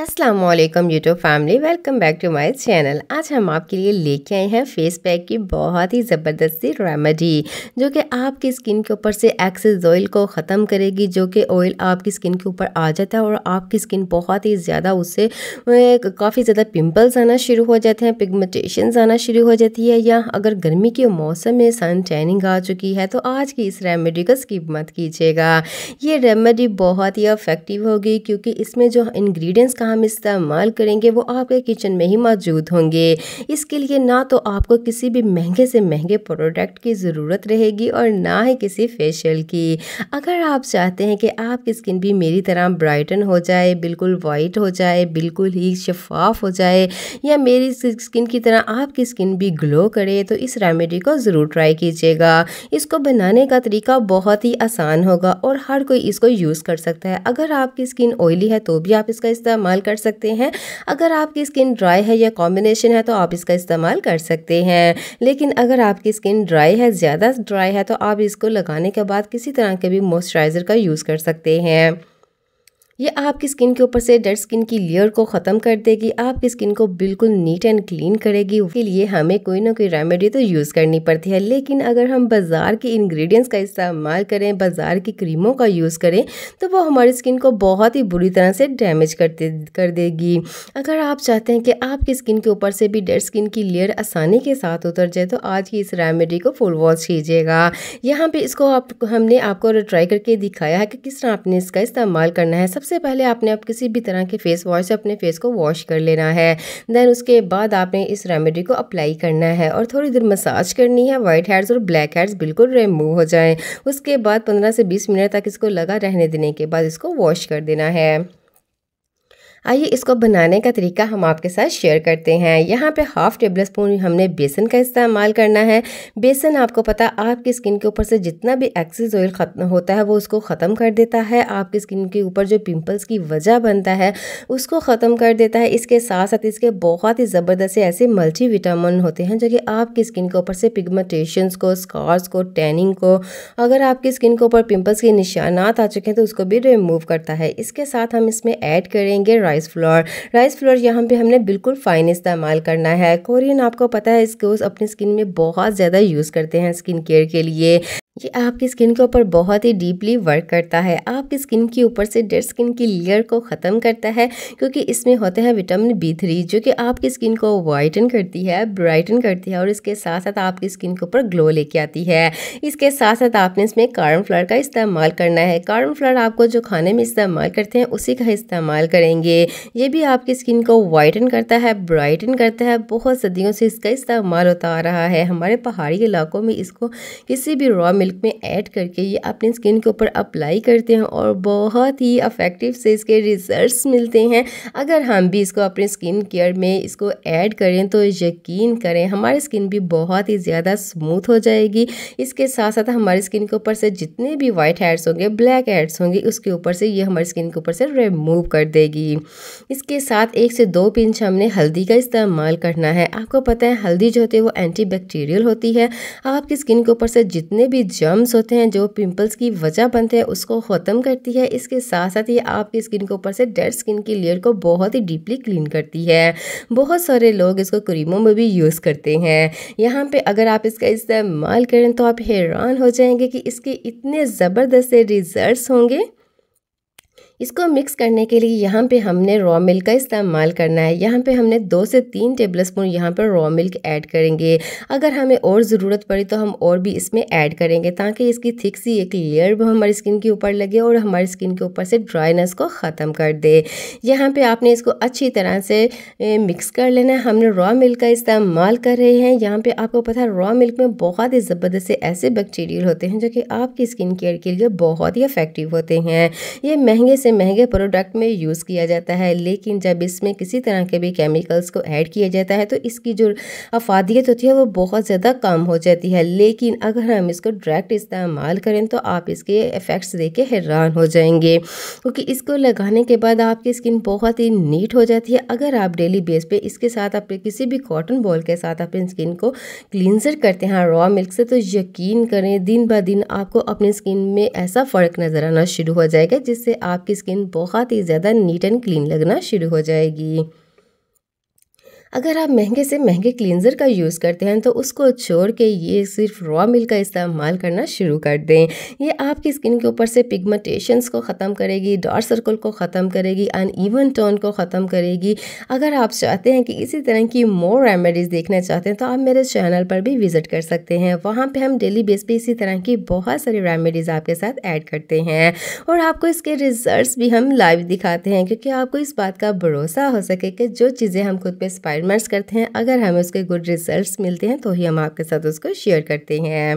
Aslam YouTube family welcome back to my channel आज हम आपके लिए लेके आए हैं फेस पैक की बहुत ही ज़बरदस्त सी रेमेडी जो कि आपकी स्किन के ऊपर से एक्सेस ऑयल को ख़त्म करेगी जो कि ऑयल आपकी स्किन के ऊपर आ जाता है और आपकी स्किन बहुत ही ज़्यादा उससे काफ़ी ज़्यादा पिंपल्स आना शुरू हो जाते हैं पिगमेंटेशंस आना शुरू हो जाती है या अगर गर्मी के मौसम में सन टैनिंग आ चुकी है तो आज की इस रेमेडी को स्किप मत कीजिएगा ये रेमेडी बहुत ही अफेक्टिव होगी क्योंकि इसमें जो इन्ग्रीडियंट्स जिसका हम इस्तेमाल करेंगे वो आपके किचन में ही मौजूद होंगे इसके लिए ना तो आपको किसी भी महंगे से महंगे प्रोडक्ट की ज़रूरत रहेगी और ना ही किसी फेशियल की अगर आप चाहते हैं कि आपकी स्किन भी मेरी तरह ब्राइटन हो जाए बिल्कुल वाइट हो जाए बिल्कुल ही शफाफ हो जाए या मेरी स्किन की तरह आपकी स्किन भी ग्लो करे तो इस रेमेडी को ज़रूर ट्राई कीजिएगा इसको बनाने का तरीका बहुत ही आसान होगा और हर कोई इसको यूज़ कर सकता है अगर आपकी स्किन ऑयली है तो भी आप इसका इस्तेमाल इस्तेमाल कर सकते हैं अगर आपकी स्किन ड्राई है या कॉम्बिनेशन है तो आप इसका इस्तेमाल कर सकते हैं लेकिन अगर आपकी स्किन ड्राई है ज़्यादा ड्राई है तो आप इसको लगाने के बाद किसी तरह के भी मॉइस्चराइज़र का यूज़ कर सकते हैं ये आपकी स्किन के ऊपर से डेड स्किन की लेयर को ख़त्म कर देगी आपकी स्किन को बिल्कुल नीट एंड क्लीन करेगी उसके लिए हमें कोई ना कोई रेमेडी तो यूज़ करनी पड़ती है लेकिन अगर हम बाज़ार के इंग्रेडिएंट्स का इस्तेमाल करें बाज़ार की क्रीमों का यूज़ करें तो वो हमारी स्किन को बहुत ही बुरी तरह से डैमेज करते कर देगी अगर आप चाहते हैं कि आपकी स्किन के ऊपर से भी डेड स्किन की लेयर आसानी के साथ उतर जाए तो आज की इस रेमेडी को फुल वॉश कीजिएगा यहाँ पर इसको आप हमने आपको ट्राई करके दिखाया है कि किस तरह आपने इसका इस्तेमाल करना है सब सबसे पहले आपने आप किसी भी तरह के फेस वॉश से अपने फेस को वॉश कर लेना है देन उसके बाद आपने इस रेमेडी को अप्लाई करना है और थोड़ी देर मसाज करनी है वाइट हेयर्स और ब्लैक हेयर्स बिल्कुल रिमूव हो जाएं उसके बाद पंद्रह से बीस मिनट तक इसको लगा रहने देने के बाद इसको वॉश कर देना है आइए इसको बनाने का तरीका हम आपके साथ शेयर करते हैं यहाँ पे हाफ टेबल स्पून हमने बेसन का इस्तेमाल करना है बेसन आपको पता आपकी स्किन के ऊपर से जितना भी एक्सेस ऑयल खत्म होता है वो उसको ख़त्म कर देता है आपकी स्किन के ऊपर जो पिंपल्स की वजह बनता है उसको ख़त्म कर देता है इसके साथ साथ इसके बहुत ही ज़बरदस्त ऐसे मल्टी विटामिन होते हैं जो कि आपकी स्किन के ऊपर से पिगमेंटेशन को स्कॉर्स को टैनिंग को अगर आपकी स्किन के ऊपर पिम्पल्स के निशानात आ चुके हैं तो उसको भी रिमूव करता है इसके साथ हम इसमें ऐड करेंगे राइस फ्लोर राइस फ्लोर यहाँ पे हमने बिल्कुल फाइन इस्तेमाल करना है कोरियन आपको पता है इसको अपनी स्किन में बहुत ज़्यादा यूज़ करते हैं स्किन केयर के लिए ये आपकी स्किन के ऊपर बहुत ही डीपली वर्क करता है आपकी स्किन के ऊपर से डेड स्किन की लेयर को ख़त्म करता है क्योंकि इसमें होते हैं विटामिन बी थ्री जो कि आपकी स्किन को वाइटन करती है ब्राइटन करती है और इसके साथ साथ आपकी स्किन के ऊपर ग्लो लेके आती है इसके साथ साथ आपने इसमें कार्बन फ्लर का इस्तेमाल करना है कार्बन फ्लर आपको जो खाने में इस्तेमाल करते हैं उसी का इस्तेमाल करेंगे ये भी आपकी स्किन को वाइटन करता है ब्राइटन करता है बहुत सदियों से इसका इस्तेमाल होता आ रहा है हमारे पहाड़ी इलाकों में इसको किसी भी रॉ मिल्क में ऐड करके ये अपने स्किन के ऊपर अप्लाई करते हैं और बहुत ही अफेक्टिव से इसके रिजल्ट मिलते हैं अगर हम भी इसको अपने स्किन केयर में इसको ऐड करें तो यकीन करें हमारी स्किन भी बहुत ही ज़्यादा स्मूथ हो जाएगी इसके साथ साथ हमारी स्किन के ऊपर से जितने भी वाइट हेड्स होंगे ब्लैक हेड्स होंगे उसके ऊपर से ये हमारी स्किन के ऊपर से रिमूव कर देगी इसके साथ एक से दो पिंच हमने हल्दी का इस्तेमाल करना है आपको पता है हल्दी जो होती है वो एंटी बैक्टीरियल होती है आपकी स्किन के ऊपर से जितने भी जर्म्स होते हैं जो पिंपल्स की वजह बनते हैं उसको ख़त्म करती है इसके साथ साथ ये आपकी स्किन के ऊपर से डेड स्किन की लेयर को बहुत ही डीपली क्लीन करती है बहुत सारे लोग इसको क्रीमों में भी यूज़ करते हैं यहाँ पे अगर आप इसका इस्तेमाल करें तो आप हैरान हो जाएंगे कि इसके इतने ज़बरदस्त रिजल्ट होंगे इसको मिक्स करने के लिए यहाँ पे हमने रॉ मिल्क का इस्तेमाल करना है यहाँ पे हमने दो से तीन टेबल स्पून यहाँ पर रॉ मिल्क ऐड करेंगे अगर हमें और ज़रूरत पड़ी तो हम और भी इसमें ऐड करेंगे ताकि इसकी थिक सी एक लेयर भी हमारी स्किन के ऊपर लगे और हमारी स्किन के ऊपर से ड्राइनेस को ख़त्म कर दे यहाँ पर आपने इसको अच्छी तरह से मिक्स कर लेना है हमने रॉ मिल्क का इस्तेमाल कर रहे हैं यहाँ पर आपको पता है रॉ मिल्क में बहुत ही ज़बरदस्त से ऐसे बैक्टीरियल होते हैं जो कि आपकी स्किन केयर के लिए बहुत ही अफेक्टिव होते हैं ये महंगे से महंगे प्रोडक्ट में यूज़ किया जाता है लेकिन जब इसमें किसी तरह के भी केमिकल्स को ऐड किया जाता है तो इसकी जो अफादियत होती है वो बहुत ज़्यादा कम हो जाती है लेकिन अगर हम इसको डायरेक्ट इस्तेमाल करें तो आप इसके इफ़ेक्ट्स देख के हैरान हो जाएंगे क्योंकि इसको लगाने के बाद आपकी स्किन बहुत ही नीट हो जाती है अगर आप डेली बेस पर इसके साथ अपने किसी भी कॉटन बॉल के साथ अपनी स्किन को क्लिनजर करते हैं रॉ मिल्क से तो यकीन करें दिन ब दिन आपको अपनी स्किन में ऐसा फ़र्क नज़र आना शुरू हो जाएगा जिससे आपकी आपकी स्किन बहुत ही ज़्यादा नीट एंड क्लीन लगना शुरू हो जाएगी अगर आप महंगे से महंगे क्लिनज़र का यूज़ करते हैं तो उसको छोड़ के ये सिर्फ रॉ मिल्क का इस्तेमाल करना शुरू कर दें ये आपकी स्किन के ऊपर से पिगमेंटेशंस को ख़त्म करेगी डार्क सर्कल को ख़त्म करेगी अन ईवन टोन को ख़त्म करेगी अगर आप चाहते हैं कि इसी तरह की मोर रेमेडीज़ देखना चाहते हैं तो आप मेरे चैनल पर भी विज़िट कर सकते हैं वहाँ पर हम डेली बेस पर इसी तरह की बहुत सारी रेमेडीज़ आपके साथ ऐड करते हैं और आपको इसके रिजल्ट भी हम लाइव दिखाते हैं क्योंकि आपको इस बात का भरोसा हो सके कि जो चीज़ें हम खुद पर स्पायर विमर्श करते हैं अगर हमें उसके गुड रिजल्ट्स मिलते हैं तो ही हम आपके साथ उसको शेयर करते हैं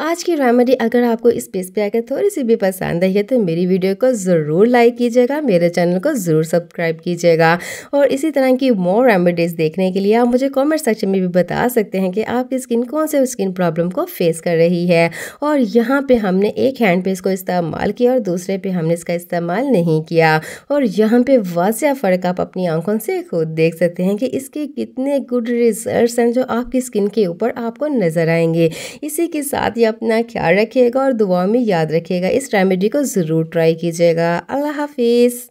आज की रेमेडी अगर आपको इस पेज पे आकर थोड़ी सी भी पसंद आई है तो मेरी वीडियो को ज़रूर लाइक कीजिएगा मेरे चैनल को ज़रूर सब्सक्राइब कीजिएगा और इसी तरह की मोर रेमेडीज़ देखने के लिए आप मुझे कमेंट सेक्शन में भी बता सकते हैं कि आपकी स्किन कौन से स्किन प्रॉब्लम को फेस कर रही है और यहाँ पर हमने एक हैंड पे को इस्तेमाल किया और दूसरे पर हमने इसका इस्तेमाल नहीं किया और यहाँ पर वाजिया फ़र्क आप अपनी आंखों से खुद देख सकते हैं कि इसके कितने गुड रिजल्ट हैं जो आपकी स्किन के ऊपर आपको नज़र आएंगे इसी के साथ या अपना ख्याल रखिएगा और दुआ में याद रखिएगा इस रेमेडी को ज़रूर ट्राई कीजिएगा अल्लाह हाफिज़